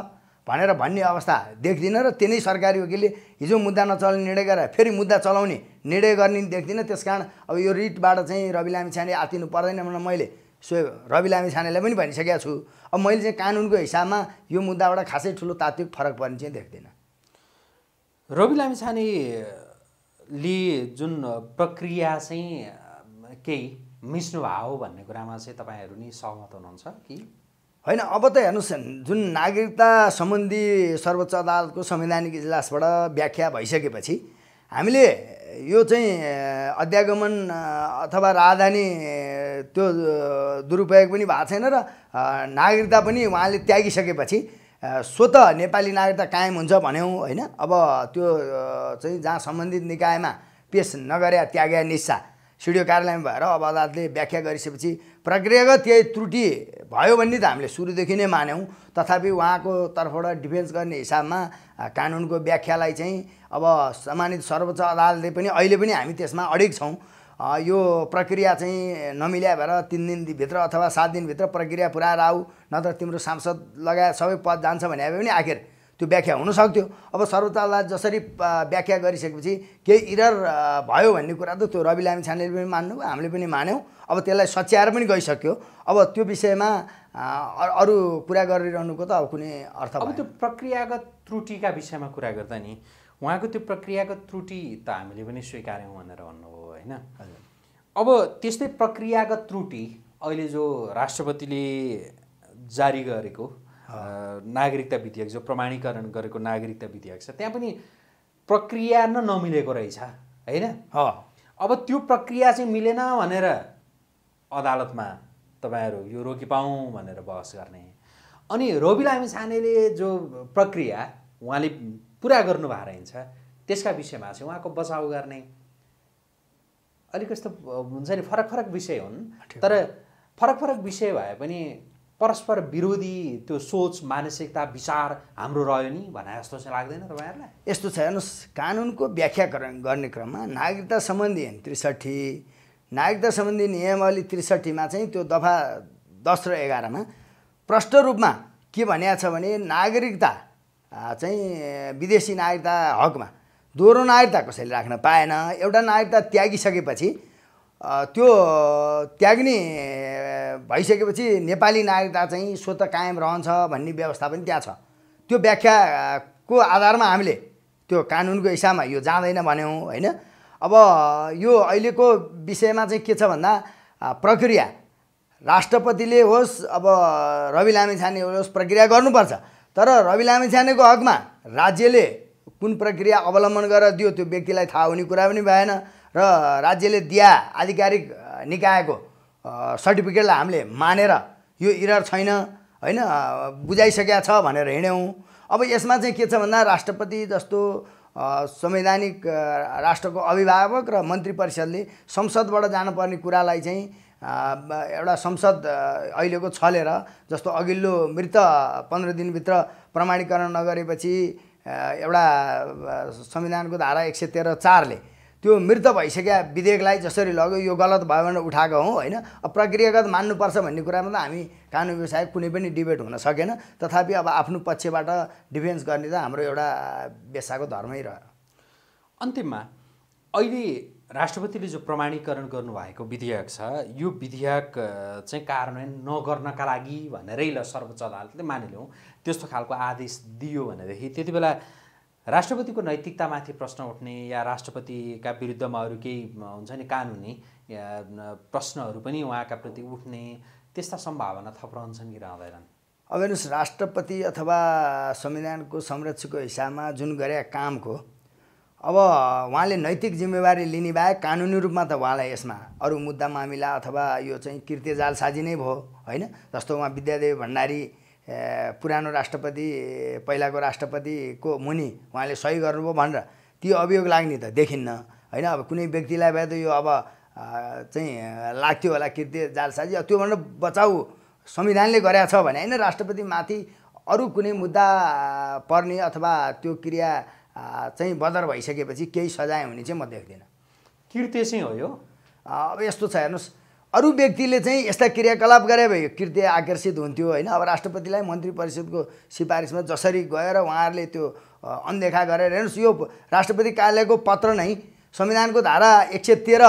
भनेर भन्ने अवस्था देख्दिनँ र त्यही सरकारी वकिलले हिजो मुद्दा नचल्ने निर्णय गरेर फेरि मुद्दा चलाउने निर्णय गर्ने देख्दिनँ त्यस कारण अब यो रिटबाट चाहिँ रवि लामी छाने आतिनु पर्दैन भनेर मैले सो रवि लामी छानेलाई पनि भनिसकेको छु अब मैले चाहिँ कानुनको हिसाबमा यो मुद्दाबाट खासै ठुलो तात्विक फरक पर्ने चाहिँ देख्दिनँ रवि लामी छानेले जुन प्रक्रिया चाहिँ केही मिच्नु हो भन्ने कुरामा चाहिँ तपाईँहरू नि सहमत हुनुहुन्छ कि होइन अब त हेर्नुहोस् जुन नागरिकता सम्बन्धी सर्वोच्च अदालतको संवैधानिक इजलासबाट व्याख्या भइसकेपछि हामीले यो चाहिँ अध्यागमन अथवा राजधानी त्यो दुरुपयोग पनि भएको छैन र नागरिकता पनि उहाँले त्यागिसकेपछि स्वत नेपाली नागरिकता कायम हुन्छ भन्यौँ होइन अब त्यो चाहिँ जहाँ सम्बन्धित निकायमा पेस नगरे त्याग्या निस्सा सिडियो कार्यालयमा भएर अब अदालतले व्याख्या गरिसकेपछि प्रक्रियागत केही त्रुटि भयो भन्ने त हामीले सुरुदेखि नै मान्यौँ तथापि उहाँको तर्फबाट डिफेन्स गर्ने हिसाबमा कानुनको व्याख्यालाई चाहिँ अब सम्मानित सर्वोच्च अदालतले पनि अहिले पनि हामी त्यसमा अडिग छौँ यो प्रक्रिया चाहिँ नमिल्या भएर तिन दिनभित्र अथवा सात दिनभित्र प्रक्रिया पुऱ्याएर आऊ नत्र तिम्रो सांसद लगायत सबै पद जान्छ भने पनि आखिर त्यो व्याख्या हुन सक्थ्यो अब सर्वोच्चलाई जसरी व्याख्या गरिसकेपछि केही इरर भयो भन्ने कुरा त त्यो रवि लामी छानेले पनि मान्नुभयो हामीले पनि मान्यौँ अब त्यसलाई सच्याएर पनि गइसक्यो अब त्यो विषयमा अरू कुरा गरिरहनुको त अब कुनै अर्थ अब त्यो प्रक्रियागत त्रुटिका विषयमा कुरा गर्दा नि उहाँको त्यो प्रक्रियागत त्रुटि त हामीले पनि स्वीकार्यौँ भनेर भन्नुभयो होइन अब त्यस्तै प्रक्रियागत त्रुटि अहिले जो राष्ट्रपतिले जारी गरेको नागरिकता विधेयक जो प्रमाणीकरण गरेको नागरिकता विधेयक छ त्यहाँ पनि प्रक्रिया न नमिलेको रहेछ होइन अब त्यो प्रक्रिया चाहिँ मिलेन भनेर अदालतमा तपाईँहरू यो रोकी रोकिपाउँ भनेर बहस गर्ने अनि रवि लामी छानेले जो प्रक्रिया उहाँले पुरा गर्नुभएको रहेछ त्यसका विषयमा चाहिँ उहाँको बचाउ गर्ने अलिक यस्तो हुन्छ नि फरक फरक विषय हुन् तर फरक फरक विषय भए पनि परस्पर विरोधी त्यो सोच मानसिकता विचार हाम्रो रह्यो नि भने जस्तो चाहिँ लाग्दैन तपाईँहरूलाई यस्तो छ हेर्नुहोस् कानुनको व्याख्याकरण गर्ने क्रममा नागरिकता सम्बन्धी होइन त्रिसठी नागरिकता सम्बन्धी नियमावली त्रिसठीमा चाहिँ त्यो दफा दस र एघारमा प्रष्ट रूपमा के भनिएको छ भने नागरिकता चाहिँ विदेशी नागरिकता हकमा दोहोरो नागरिकता कसैले राख्न पाएन एउटा नागरिकता त्यागिसकेपछि त्यो त्याग्ने भइसकेपछि नेपाली नागरिकता चाहिँ स्वतः कायम रहन्छ भन्ने व्यवस्था पनि त्यहाँ छ त्यो व्याख्याको आधारमा हामीले त्यो कानुनको हिसाबमा यो जाँदैन भन्यौँ होइन अब यो अहिलेको विषयमा चाहिँ के छ भन्दा प्रक्रिया राष्ट्रपतिले होस् अब रवि लामिछाने होस् प्रक्रिया गर्नुपर्छ तर रवि लामिछानेको हकमा राज्यले कुन प्रक्रिया अवलम्बन गरेर दियो त्यो व्यक्तिलाई थाहा हुने कुरा पनि भएन र राज्यले दिया आधिकारिक निकायको सर्टिफिकेटलाई हामीले मानेर यो इरर छैन होइन बुझाइसकेका छ भनेर हिँड्यौँ अब यसमा चाहिँ के छ भन्दा राष्ट्रपति जस्तो संवैधानिक राष्ट्रको अभिभावक र मन्त्री परिषदले संसदबाट जानुपर्ने कुरालाई चाहिँ एउटा संसद अहिलेको छलेर जस्तो अघिल्लो मृत पन्ध्र दिनभित्र प्रमाणीकरण नगरेपछि एउटा संविधानको धारा एक सय तेह्र चारले त्यो मृत भइसक्या विधेयकलाई जसरी लग्यो यो गलत भयो भनेर उठाएको हौँ होइन अब प्रक्रियागत मान्नुपर्छ भन्ने कुरामा त हामी कानुन व्यवसाय कुनै पनि डिबेट हुन सकेन तथापि अब आफ्नो पक्षबाट डिफेन्स गर्ने त हाम्रो एउटा पेसाको धर्मै रह्यो अन्तिममा अहिले राष्ट्रपतिले जो प्रमाणीकरण गर्नुभएको विधेयक छ यो विधेयक चाहिँ कार्यान्वयन नगर्नका लागि भनेरै ल सर्वोच्च अदालतले मानिलिउँ त्यस्तो खालको आदेश दियो भनेदेखि त्यति बेला राष्ट्रपतिको नैतिकतामाथि प्रश्न उठ्ने या राष्ट्रपतिका विरुद्धमा अरू केही हुन्छ नि कानुनी प्रश्नहरू पनि उहाँका प्रति उठ्ने त्यस्ता सम्भावना थप रहन्छन् कि रहँदैनन् अब हेर्नुहोस् राष्ट्रपति अथवा संविधानको संरक्षकको हिसाबमा जुन गरे कामको अब उहाँले नैतिक जिम्मेवारी लिने बाहेक कानुनी रूपमा त उहाँलाई यसमा अरू मुद्दा मामिला अथवा यो चाहिँ कृत्य जालसाजी नै भयो होइन जस्तो उहाँ विद्यादेव भण्डारी पुरानो राष्ट्रपति पहिलाको राष्ट्रपतिको मुनि उहाँले सही गर्नुभयो भनेर त्यो अभियोग लाग्ने त देखिन्न होइन अब कुनै व्यक्तिलाई भए त यो अब चाहिँ लाग्थ्यो होला कृत्य जालसाजी त्योभन्दा बचाउ संविधानले गरेका छ भने होइन माथि अरू कुनै मुद्दा पर्ने अथवा त्यो क्रिया चाहिँ बदर भइसकेपछि केही सजाय हुने चाहिँ म देख्दिनँ कृत्य चाहिँ हो यो अब यस्तो छ हेर्नुहोस् अरू व्यक्तिले चाहिँ यस्ता क्रियाकलाप गरे भए कृत्य आकर्षित हुन्थ्यो होइन अब राष्ट्रपतिलाई मन्त्री परिषदको सिफारिसमा जसरी गएर उहाँहरूले त्यो अनदेखा गरेर हेर्नुहोस् यो राष्ट्रपति कार्यालयको पत्र नै संविधानको धारा एक सय तेह्र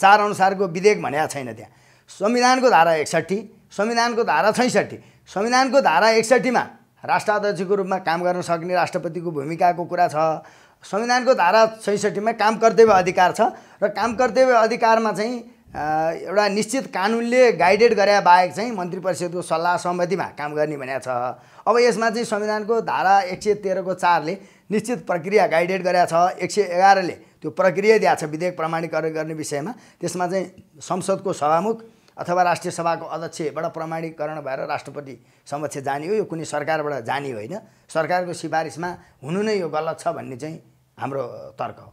चार अनुसारको विधेयक भनेको छैन त्यहाँ संविधानको धारा एकसट्ठी संविधानको धारा छैसठी संविधानको धारा एकसट्ठीमा राष्ट्राध्यक्षको रूपमा काम गर्न सक्ने राष्ट्रपतिको भूमिकाको कुरा छ संविधानको धारा छैसठीमा काम कर्तव्य अधिकार छ र काम कर्तव्य अधिकारमा चाहिँ एउटा निश्चित कानुनले गाइडेड गरे बाहेक चाहिँ मन्त्री परिषदको सल्लाह सहमतिमा काम गर्ने भनेको छ अब यसमा चाहिँ संविधानको धारा एक सय तेह्रको चारले निश्चित प्रक्रिया गाइडेड गरेका छ एक सय एघारले त्यो प्रक्रिया दिएको छ विधेयक प्रमाणीकरण गर्ने विषयमा त्यसमा चाहिँ संसदको सभामुख अथवा राष्ट्रिय सभाको अध्यक्षबाट प्रमाणीकरण भएर राष्ट्रपति समक्ष जाने हो यो कुनै सरकारबाट जाने होइन सरकारको सिफारिसमा हुनु नै यो गलत छ भन्ने चाहिँ हाम्रो तर्क हो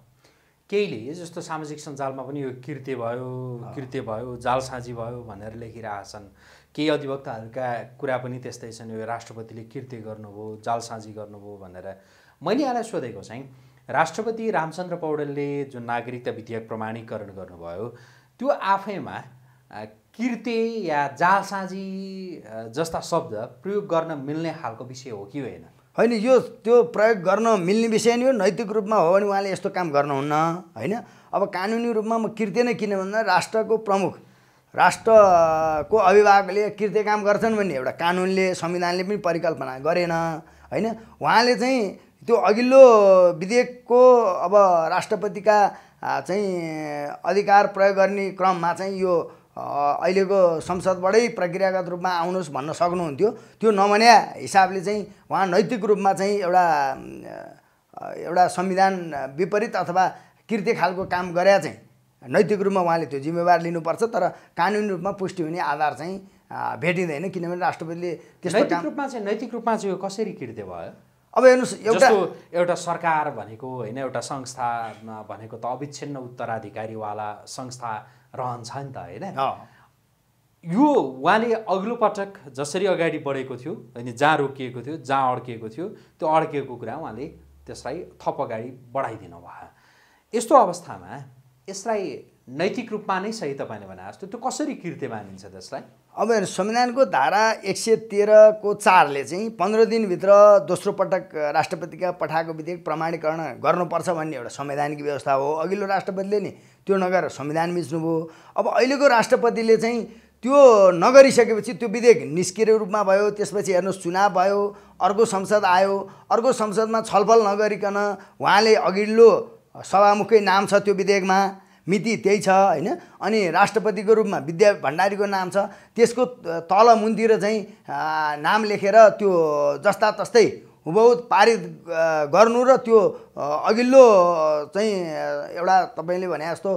केहीले जस्तो सामाजिक सञ्जालमा पनि यो कृत्य भयो कृत्य भयो जालसाजी भयो भनेर लेखिरहेका छन् केही अधिवक्ताहरूका कुरा पनि त्यस्तै छन् यो राष्ट्रपतिले कृत्य गर्नुभयो जालसाजी गर्नुभयो भनेर मैले यहाँलाई सोधेको चाहिँ राष्ट्रपति रामचन्द्र पौडेलले जुन नागरिकता विधेयक प्रमाणीकरण गर्नुभयो त्यो आफैमा कृत्य या जालसाजी जस्ता शब्द प्रयोग गर्न मिल्ने खालको विषय हो कि होइन होइन यो त्यो प्रयोग गर्न मिल्ने विषय नै हो नैतिक रूपमा हो भने उहाँले यस्तो काम गर्नुहुन्न होइन अब कानुनी रूपमा म कृत्य नै किन भन्दा राष्ट्रको प्रमुख राष्ट्रको अभिभावकले कृत्य काम गर्छन् भन्ने एउटा कानुनले संविधानले पनि परिकल्पना गरेन होइन उहाँले चाहिँ त्यो अघिल्लो विधेयकको अब राष्ट्रपतिका चाहिँ अधिकार प्रयोग गर्ने क्रममा चाहिँ यो अहिलेको संसदबाटै प्रक्रियागत रूपमा आउनुहोस् भन्न सक्नुहुन्थ्यो त्यो नमन्या हिसाबले चाहिँ उहाँ नैतिक रूपमा चाहिँ एउटा एउटा संविधान विपरीत अथवा कृत्य खालको काम गरे चाहिँ नैतिक रूपमा उहाँले त्यो जिम्मेवार लिनुपर्छ तर कानुनी रूपमा पुष्टि हुने आधार चाहिँ भेटिँदैन किनभने राष्ट्रपतिले त्यस्तो रूपमा चाहिँ नैतिक रूपमा चाहिँ यो कसरी कृत्य भयो अब हेर्नुहोस् एउटा एउटा सरकार भनेको होइन एउटा संस्था भनेको त अविच्छिन्न उत्तराधिकारीवाला संस्था रहन्छ नि त होइन यो उहाँले अघिल्लो पटक जसरी अगाडि बढेको थियो होइन जहाँ रोकिएको थियो जहाँ अड्किएको थियो त्यो अड्किएको कुरा उहाँले त्यसलाई थप अगाडि बढाइदिनु भयो यस्तो अवस्थामा यसलाई नैतिक रूपमा नै सही तपाईँले भने जस्तो त्यो कसरी कृत्य मानिन्छ त्यसलाई अब हेर्नु संविधानको धारा एक सय तेह्रको चारले चाहिँ पन्ध्र दिनभित्र दोस्रो पटक राष्ट्रपतिका पठाएको विधेयक प्रमाणीकरण गर्नुपर्छ भन्ने एउटा संवैधानिक व्यवस्था हो अघिल्लो राष्ट्रपतिले नि त्यो नगरेर संविधान मिच्नुभयो अब अहिलेको राष्ट्रपतिले चाहिँ त्यो नगरिसकेपछि त्यो विधेयक निष्क्रिय रूपमा भयो त्यसपछि हेर्नुहोस् चुनाव भयो अर्को संसद आयो अर्को संसदमा छलफल नगरिकन उहाँले अघिल्लो सभामुखै नाम छ त्यो विधेयकमा मिति त्यही छ होइन अनि राष्ट्रपतिको रूपमा विद्या भण्डारीको नाम छ त्यसको तल मुन्तिर चाहिँ नाम लेखेर त्यो जस्ता तस्तै हुबहु पारित गर्नु र त्यो अघिल्लो चाहिँ एउटा तपाईँले भने जस्तो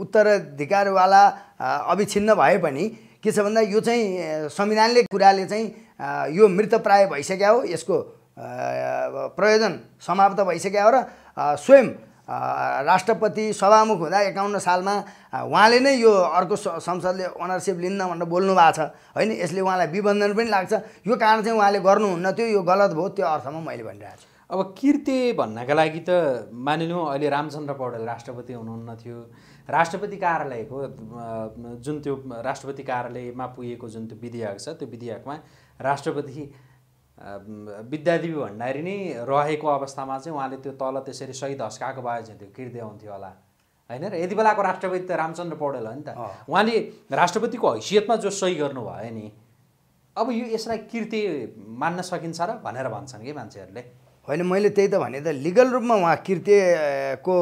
उत्तराधिकारवाला अविच्छिन्न भए पनि के छ भन्दा यो चाहिँ संविधानले कुराले चाहिँ यो मृत प्राय भइसक्यो हो यसको प्रयोजन समाप्त भइसक्यो हो र स्वयं राष्ट्रपति सभामुख हुँदा एकाउन्न सालमा उहाँले नै यो अर्को संसदले ओनरसिप लिन्न भनेर बोल्नु भएको छ होइन यसले उहाँलाई विबन्धन पनि लाग्छ यो कारण चाहिँ उहाँले गर्नुहुन्न त्यो यो गलत भयो त्यो अर्थमा मैले भनिरहेको छु अब कृति भन्नका लागि त मानिलिउँ अहिले रामचन्द्र पौडेल राष्ट्रपति हुनुहुन्न थियो राष्ट्रपति कार्यालयको जुन त्यो राष्ट्रपति कार्यालयमा पुगेको जुन त्यो विधेयक छ त्यो विधेयकमा राष्ट्रपति विद्यादेवी भण्डारी नै रहेको अवस्थामा चाहिँ उहाँले त्यो तल त्यसरी सही धस्काएको भए चाहिँ त्यो किर्दै आउँथ्यो होला होइन र यति बेलाको राष्ट्रपति त रामचन्द्र पौडेल हो नि त उहाँले राष्ट्रपतिको हैसियतमा जो सही गर्नुभयो नि अब यो यसलाई कृति मान्न सकिन्छ र भनेर भन्छन् कि मान्छेहरूले होइन मैले त्यही त भने त लिगल रूपमा उहाँ कृतिको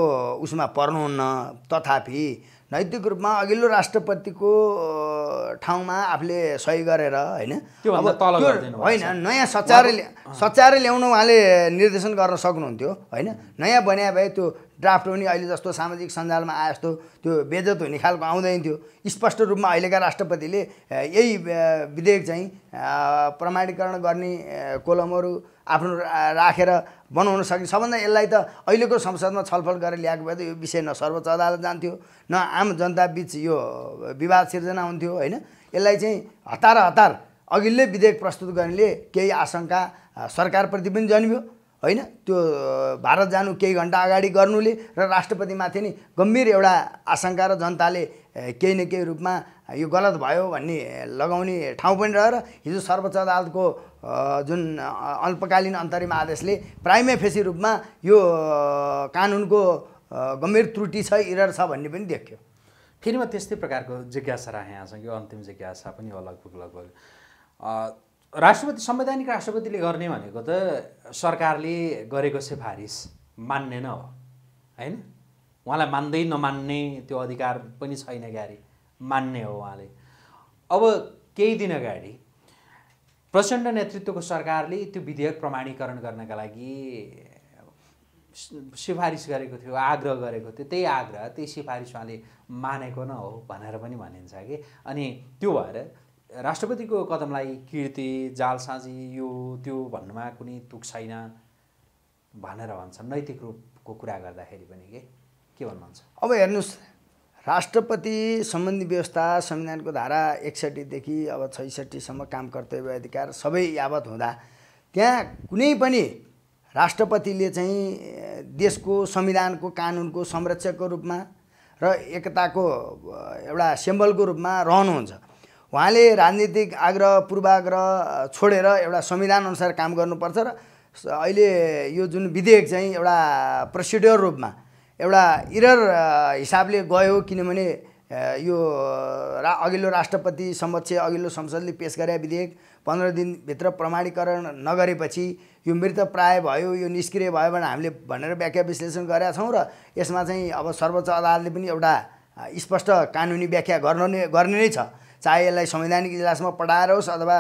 उसमा पर्नुहुन्न तथापि नैतिक रूपमा अघिल्लो राष्ट्रपतिको ठाउँमा आफूले सही गरेर होइन होइन नयाँ सचार सचारै ल्याउनु उहाँले निर्देशन गर्न सक्नुहुन्थ्यो होइन नयाँ बनाए भए त्यो ड्राफ्ट पनि अहिले जस्तो सामाजिक सञ्जालमा आए जस्तो त्यो बेजत हुने खालको आउँदैन थियो स्पष्ट रूपमा अहिलेका राष्ट्रपतिले यही विधेयक चाहिँ प्रमाणीकरण गर्ने कोलमहरू आफ्नो राखेर बनाउन सक्ने सबभन्दा यसलाई त अहिलेको संसदमा छलफल गरेर ल्याएको भए त यो विषय न सर्वोच्च अदालत जान्थ्यो न आम जनता जनताबिच यो विवाद सिर्जना हुन्थ्यो होइन यसलाई चाहिँ हतार हतार अघिल्लै विधेयक प्रस्तुत गर्नेले केही आशंका सरकारप्रति पनि जन्मियो होइन त्यो भारत जानु केही घन्टा अगाडि गर्नुले र राष्ट्रपतिमाथि नि गम्भीर एउटा आशङ्का र जनताले केही न केही रूपमा यो गलत भयो भन्ने लगाउने ठाउँ पनि रहेर हिजो सर्वोच्च अदालतको जुन अल्पकालीन अन्तरिम आदेशले फेसी रूपमा यो कानुनको गम्भीर त्रुटि छ इरर छ भन्ने पनि देख्यो फेरि म त्यस्तै प्रकारको जिज्ञासा राखेँ यहाँसँग यो अन्तिम जिज्ञासा पनि हो लगभग लगभग राष्ट्रपति संवैधानिक राष्ट्रपतिले गर्ने भनेको त सरकारले गरेको सिफारिस मान्ने न हो होइन उहाँलाई मान्दै नमान्ने त्यो अधिकार पनि छैन गाडी मान्ने हो उहाँले अब केही दिन अगाडि प्रचण्ड नेतृत्वको सरकारले त्यो विधेयक प्रमाणीकरण गर्नका लागि सिफारिस गरेको थियो आग्रह गरेको थियो त्यही आग्रह त्यही सिफारिस उहाँले मानेको न हो भनेर पनि भनिन्छ कि अनि त्यो भएर राष्ट्रपतिको कदमलाई किर्ति जालसाजी यो त्यो भन्नुमा कुनै तुक छैन भनेर भन्छन् नैतिक रूपको कुरा गर्दाखेरि पनि के के भन्नुहुन्छ अब हेर्नुहोस् राष्ट्रपति सम्बन्धी व्यवस्था संविधानको धारा एकसठीदेखि अब छैसठीसम्म काम कर्तव्य अधिकार सबै यावत हुँदा त्यहाँ कुनै पनि राष्ट्रपतिले चाहिँ देशको संविधानको कानुनको संरक्षकको रूपमा र एकताको एउटा सिम्बलको रूपमा रहनुहुन्छ उहाँले राजनीतिक आग्रह पूर्वाग्रह छोडेर एउटा संविधानअनुसार काम गर्नुपर्छ र अहिले यो जुन विधेयक चाहिँ एउटा प्रोसिड्योर रूपमा एउटा इरर हिसाबले गयो किनभने यो रा अघिल्लो राष्ट्रपति समक्ष अघिल्लो संसदले पेस गरे विधेयक पन्ध्र दिनभित्र प्रमाणीकरण नगरेपछि यो मृत प्राय भयो यो निष्क्रिय भयो भने हामीले भनेर व्याख्या विश्लेषण गरेका छौँ र यसमा चाहिँ अब सर्वोच्च अदालतले पनि एउटा स्पष्ट कानुनी व्याख्या गर्न नै गर्ने नै छ चाहे यसलाई संवैधानिक इजलासमा पढाएर होस् अथवा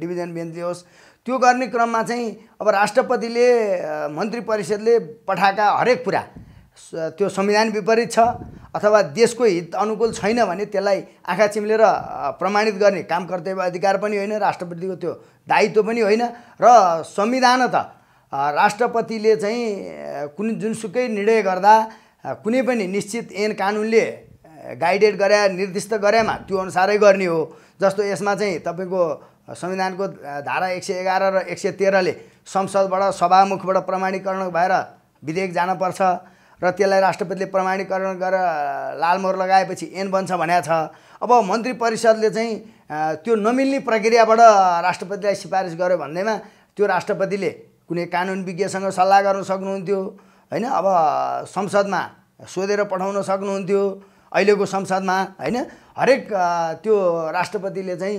डिभिजन बेन्चले होस् त्यो गर्ने क्रममा चाहिँ अब राष्ट्रपतिले मन्त्री परिषदले पठाएका हरेक कुरा त्यो संविधान विपरीत छ अथवा देशको हित अनुकूल छैन भने त्यसलाई आँखा चिम्लेर प्रमाणित गर्ने काम कर्तव्य अधिकार पनि होइन राष्ट्रपतिको त्यो दायित्व पनि होइन र संविधान त राष्ट्रपतिले चाहिँ कुनै जुनसुकै निर्णय गर्दा कुनै पनि निश्चित ऐन कानुनले गाइडेड गरे निर्दिष्ट गरेमा त्यो अनुसारै गर्ने हो जस्तो यसमा चाहिँ तपाईँको संविधानको धारा एक सय एघार र एक सय तेह्रले संसदबाट सभामुखबाट प्रमाणीकरण भएर विधेयक जानुपर्छ र त्यसलाई राष्ट्रपतिले प्रमाणीकरण गरेर लालमोर लगाएपछि एन बन्छ भनेको छ अब मन्त्री परिषदले चाहिँ त्यो नमिल्ने प्रक्रियाबाट राष्ट्रपतिलाई सिफारिस गर्यो भन्दैमा त्यो राष्ट्रपतिले कुनै कानुन विज्ञसँग सल्लाह गर्न सक्नुहुन्थ्यो होइन अब संसदमा सोधेर पठाउन सक्नुहुन्थ्यो अहिलेको संसदमा होइन हरेक त्यो राष्ट्रपतिले चाहिँ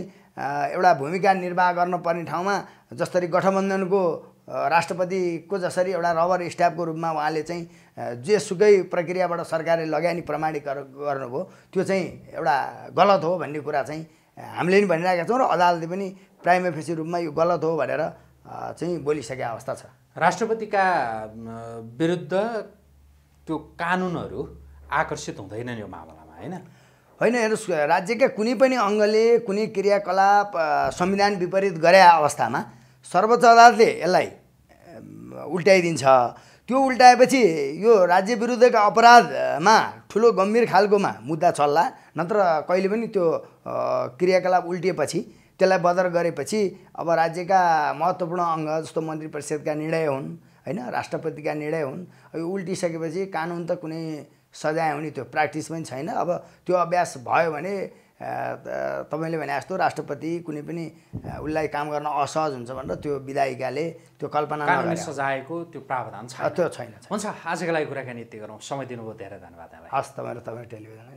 एउटा भूमिका निर्वाह गर्नुपर्ने ठाउँमा जसरी गठबन्धनको राष्ट्रपतिको जसरी एउटा रबर स्टाफको रूपमा उहाँले चाहिँ जेसुकै प्रक्रियाबाट सरकारले लगानी प्रमाणीकरण गर्नुभयो त्यो चाहिँ एउटा गलत हो भन्ने कुरा चाहिँ हामीले पनि भनिरहेका छौँ र अदालतले पनि प्राइम एफेसी रूपमा यो गलत हो भनेर चाहिँ बोलिसकेको अवस्था छ राष्ट्रपतिका विरुद्ध त्यो कानुनहरू आकर्षित हुँदैनन् यो मामलामा होइन होइन हेर्नुहोस् राज्यका कुनै पनि अङ्गले कुनै क्रियाकलाप संविधान विपरीत गरे अवस्थामा सर्वोच्च अदालतले यसलाई उल्ट्याइदिन्छ त्यो उल्टाएपछि यो राज्य विरुद्धका अपराधमा ठुलो गम्भीर खालकोमा मुद्दा चल्ला नत्र कहिले पनि त्यो क्रियाकलाप उल्टिएपछि त्यसलाई बदर गरेपछि अब राज्यका महत्त्वपूर्ण अङ्ग जस्तो मन्त्री परिषदका निर्णय हुन् होइन राष्ट्रपतिका निर्णय हुन् यो उल्टिसकेपछि कानुन त कुनै सजाय हुने त्यो प्र्याक्टिस पनि छैन अब त्यो अभ्यास भयो भने तपाईँले भने जस्तो राष्ट्रपति कुनै पनि उसलाई काम गर्न असहज हुन्छ भनेर त्यो विधायिकाले त्यो कल्पना सजाएको त्यो प्रावधान छ त्यो छैन हुन्छ आजको लागि कुराकानी यति गरौँ समय दिनुभयो धेरै धन्यवाद हस् तपाईँहरू तपाईँ टेलिभिजन